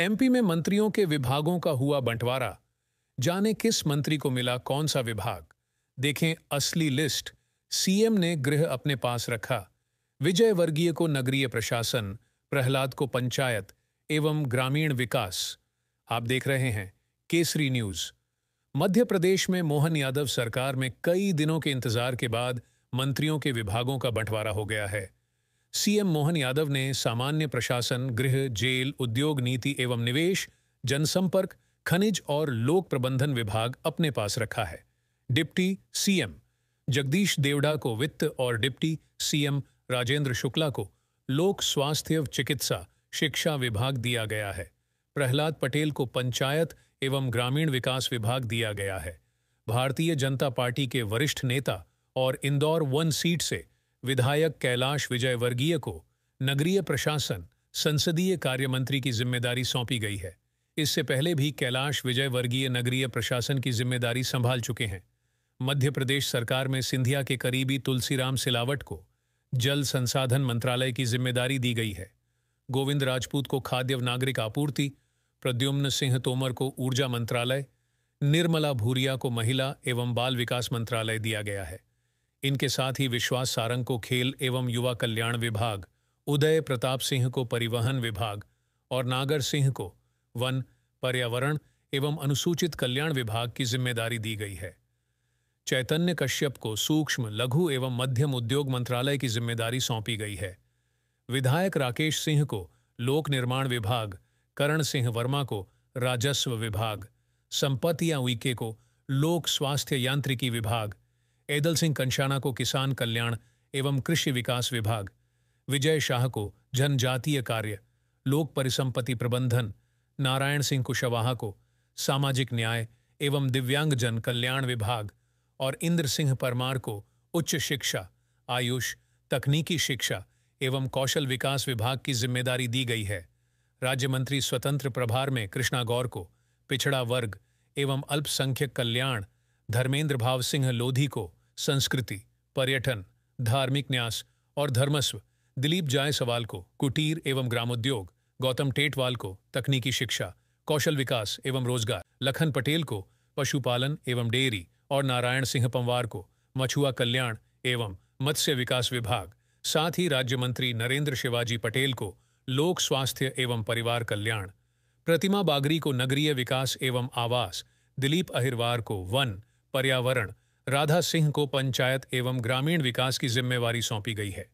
MP में मंत्रियों के विभागों का हुआ बंटवारा जाने किस मंत्री को मिला कौन सा विभाग देखें असली लिस्ट सीएम ने गृह अपने पास रखा विजय वर्गीय को नगरीय प्रशासन प्रहलाद को पंचायत एवं ग्रामीण विकास आप देख रहे हैं केसरी न्यूज मध्य प्रदेश में मोहन यादव सरकार में कई दिनों के इंतजार के बाद मंत्रियों के विभागों का बंटवारा हो गया है सीएम मोहन यादव ने सामान्य प्रशासन गृह जेल उद्योग नीति एवं निवेश जनसंपर्क खनिज और लोक प्रबंधन विभाग अपने पास रखा है डिप्टी सीएम जगदीश देवड़ा को वित्त और डिप्टी सीएम राजेंद्र शुक्ला को लोक स्वास्थ्य चिकित्सा शिक्षा विभाग दिया गया है प्रहलाद पटेल को पंचायत एवं ग्रामीण विकास विभाग दिया गया है भारतीय जनता पार्टी के वरिष्ठ नेता और इंदौर वन सीट से विधायक कैलाश विजयवर्गीय को नगरीय प्रशासन संसदीय कार्य मंत्री की जिम्मेदारी सौंपी गई है इससे पहले भी कैलाश विजयवर्गीय नगरीय प्रशासन की जिम्मेदारी संभाल चुके हैं मध्य प्रदेश सरकार में सिंधिया के करीबी तुलसीराम सिलावट को जल संसाधन मंत्रालय की जिम्मेदारी दी गई है गोविंद राजपूत को खाद्य नागरिक आपूर्ति प्रद्युम्न सिंह तोमर को ऊर्जा मंत्रालय निर्मला भूरिया को महिला एवं बाल विकास मंत्रालय दिया गया है इनके साथ ही विश्वास सारंग को खेल एवं युवा कल्याण विभाग उदय प्रताप सिंह को परिवहन विभाग और नागर सिंह को वन पर्यावरण एवं अनुसूचित कल्याण विभाग की जिम्मेदारी दी गई है चैतन्य कश्यप को सूक्ष्म लघु एवं मध्यम उद्योग मंत्रालय की जिम्मेदारी सौंपी गई है विधायक राकेश सिंह को लोक निर्माण विभाग करण सिंह वर्मा को राजस्व विभाग संपतिया उइके को लोक स्वास्थ्य यांत्रिकी विभाग ऐदल सिंह कंशाना को किसान कल्याण एवं कृषि विकास विभाग विजय शाह को जनजातीय कार्य लोक परिसंपत्ति प्रबंधन नारायण सिंह कुशवाहा को सामाजिक न्याय एवं दिव्यांगजन कल्याण विभाग और इंद्र सिंह परमार को उच्च शिक्षा आयुष तकनीकी शिक्षा एवं कौशल विकास विभाग की जिम्मेदारी दी गई है राज्य मंत्री स्वतंत्र प्रभार में कृष्णा गौर को पिछड़ा वर्ग एवं अल्पसंख्यक कल्याण धर्मेंद्र भाव सिंह लोधी को संस्कृति पर्यटन धार्मिक न्यास और धर्मस्व दिलीप जायसवाल को कुटीर एवं ग्रामोद्योग गौतम टेटवाल को तकनीकी शिक्षा कौशल विकास एवं रोजगार लखन पटेल को पशुपालन एवं डेयरी और नारायण सिंह पंवार को मछुआ कल्याण एवं मत्स्य विकास विभाग साथ ही राज्य मंत्री नरेंद्र शिवाजी पटेल को लोक स्वास्थ्य एवं परिवार कल्याण प्रतिमा बागरी को नगरीय विकास एवं आवास दिलीप अहिरवार को वन पर्यावरण राधा सिंह को पंचायत एवं ग्रामीण विकास की जिम्मेवारी सौंपी गई है